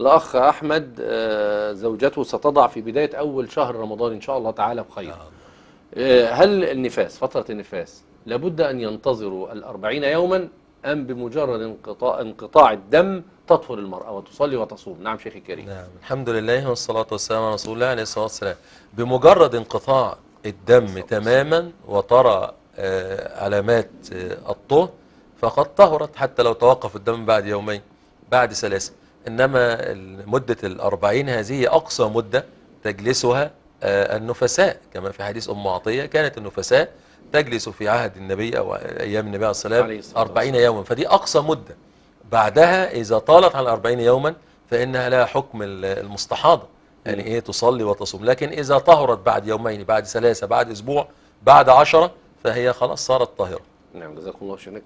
الأخ أحمد آه، زوجته ستضع في بداية أول شهر رمضان إن شاء الله تعالى بخير نعم. آه، هل النفاس فترة النفاس لابد أن ينتظروا الأربعين يوما أم بمجرد انقطاع, انقطاع الدم تطهر المرأة وتصلي وتصوم نعم شيخي الكريم نعم الحمد لله والصلاة والسلام على رسول الله عليه الصلاة والسلام بمجرد انقطاع الدم تماما وترى آه، علامات الطهر فقد طهرت حتى لو توقف الدم بعد يومين بعد ثلاثة إنما مدة الأربعين هذه أقصى مدة تجلسها آه، النفساء كما في حديث أم عطية كانت النفساء تجلس في عهد النبي أو أيام النبي عليه الصلاة والسلام 40 يوما فدي أقصى مدة بعدها إذا طالت عن 40 يوما فإنها لها حكم المستحاضة يعني إيه تصلي وتصوم لكن إذا طهرت بعد يومين بعد ثلاثة بعد أسبوع بعد عشرة فهي خلاص صارت طاهرة نعم جزاكم الله خيرا